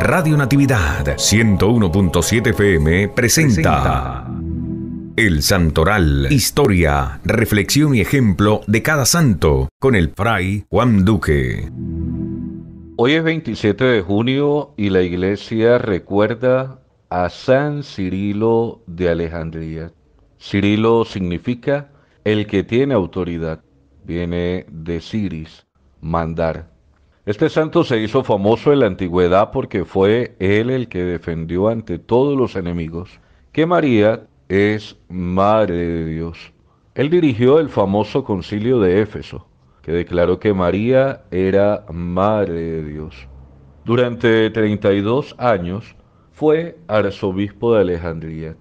Radio Natividad 101.7 FM presenta, El Santoral, historia, reflexión y ejemplo de cada santo con el fray Juan Duque. Hoy es 27 de junio y la iglesia recuerda a San Cirilo de Alejandría. Cirilo significa el que tiene autoridad. Viene de Ciris, mandar. Este santo se hizo famoso en la antigüedad porque fue él el que defendió ante todos los enemigos que María es Madre de Dios. Él dirigió el famoso concilio de Éfeso, que declaró que María era Madre de Dios. Durante 32 años fue arzobispo de Alejandría,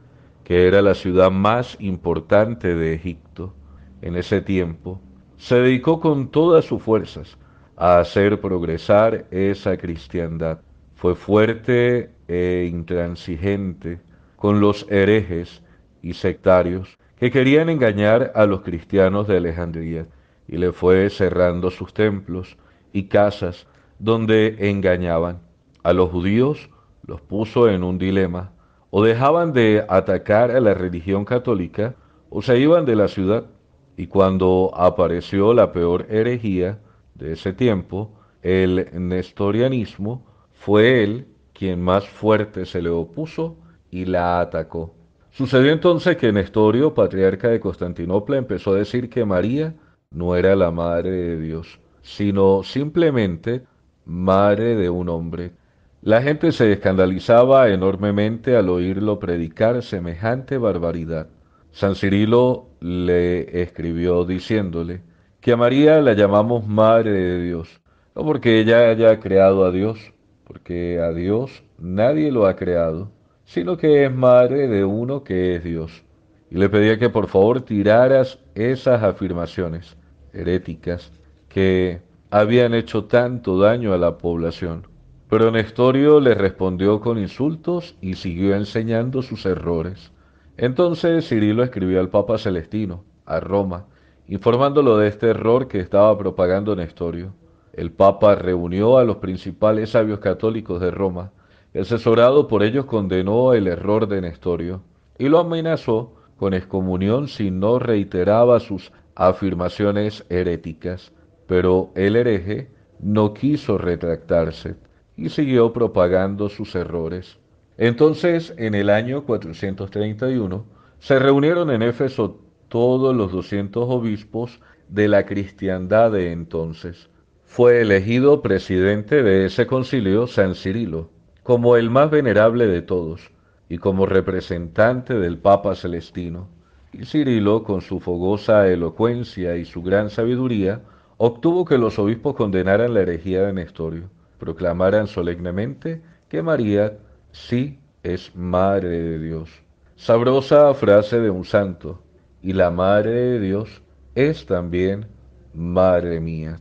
que era la ciudad más importante de Egipto en ese tiempo se dedicó con todas sus fuerzas a hacer progresar esa cristiandad. Fue fuerte e intransigente con los herejes y sectarios que querían engañar a los cristianos de Alejandría y le fue cerrando sus templos y casas donde engañaban. A los judíos los puso en un dilema o dejaban de atacar a la religión católica o se iban de la ciudad. Y cuando apareció la peor herejía de ese tiempo, el nestorianismo, fue él quien más fuerte se le opuso y la atacó. Sucedió entonces que Nestorio, patriarca de Constantinopla, empezó a decir que María no era la madre de Dios, sino simplemente madre de un hombre. La gente se escandalizaba enormemente al oírlo predicar semejante barbaridad. San Cirilo le escribió diciéndole que a María la llamamos Madre de Dios, no porque ella haya creado a Dios, porque a Dios nadie lo ha creado, sino que es madre de uno que es Dios. Y le pedía que por favor tiraras esas afirmaciones heréticas que habían hecho tanto daño a la población. Pero Nestorio le respondió con insultos y siguió enseñando sus errores. Entonces Cirilo escribió al Papa Celestino, a Roma, informándolo de este error que estaba propagando Nestorio. El Papa reunió a los principales sabios católicos de Roma, asesorado por ellos condenó el error de Nestorio y lo amenazó con excomunión si no reiteraba sus afirmaciones heréticas. Pero el hereje no quiso retractarse y siguió propagando sus errores. Entonces, en el año 431, se reunieron en Éfeso todos los 200 obispos de la cristiandad de entonces. Fue elegido presidente de ese concilio San Cirilo, como el más venerable de todos y como representante del Papa Celestino. Y Cirilo, con su fogosa elocuencia y su gran sabiduría, obtuvo que los obispos condenaran la herejía de Nestorio, proclamaran solemnemente que María sí es madre de Dios. Sabrosa frase de un santo. Y la madre de Dios es también madre mía.